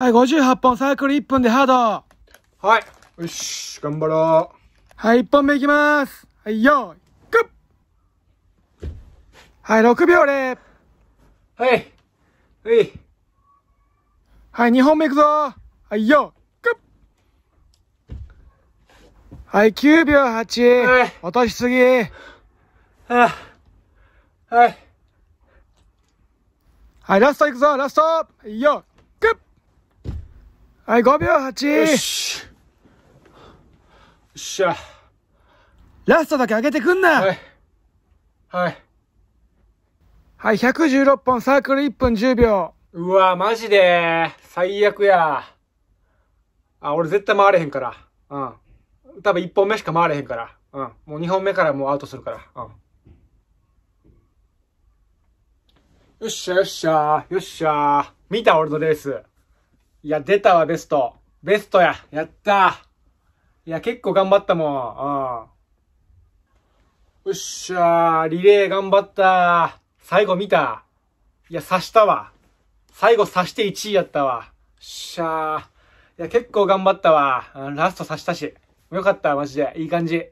はい、58本、サークル1分でハード。はい。よし、頑張ろう。はい、1本目いきます。はい、よーい、グッはい、6秒0。はい。はい。はい、2本目いくぞ。はい、よーグッはい、9秒8。はい、落としすぎ。はい。はい。はい、ラストいくぞ、ラスト。はい、よーはい、5秒 8! よし。よっしゃ。ラストだけ上げてくんなはい。はい。はい、116本、サークル1分10秒。うわ、マジで。最悪や。あ、俺絶対回れへんから。うん。多分1本目しか回れへんから。うん。もう2本目からもうアウトするから。うん。よっしゃよっしゃよっしゃ見た俺のレース。いや、出たわ、ベスト。ベストや。やったいや、結構頑張ったもん。うん。よっしゃー、リレー頑張った最後見た。いや、刺したわ。最後刺して1位やったわ。よっしゃー。いや、結構頑張ったわ。ラスト刺したし。よかった、マジで。いい感じ。